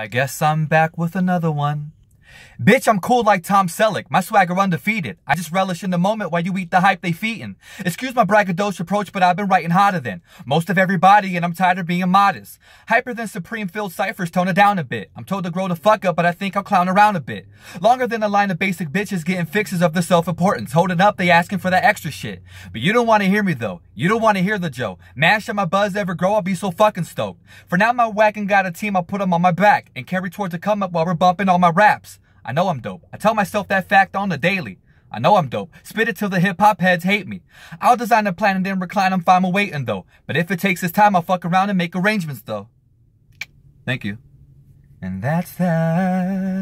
I guess I'm back with another one. Bitch, I'm cool like Tom Selleck. My swagger undefeated. I just relish in the moment while you eat the hype they feedin'. Excuse my braggadocious approach, but I've been writing hotter than most of everybody, and I'm tired of being modest. Hyper than Supreme filled ciphers, tone it down a bit. I'm told to grow the fuck up, but I think I'll clown around a bit. Longer than a line of basic bitches getting fixes of the self-importance. Holding up, they asking for that extra shit. But you don't want to hear me though. You don't want to hear the joke. Mash up my buzz ever grow, I'll be so fucking stoked. For now, my wagon got a team, I'll put them on my back and carry towards the come up while we're bumping all my raps. I know I'm dope. I tell myself that fact on the daily. I know I'm dope. Spit it till the hip hop heads hate me. I'll design a plan and then recline. I'm fine with waiting though. But if it takes this time, I'll fuck around and make arrangements though. Thank you. And that's that.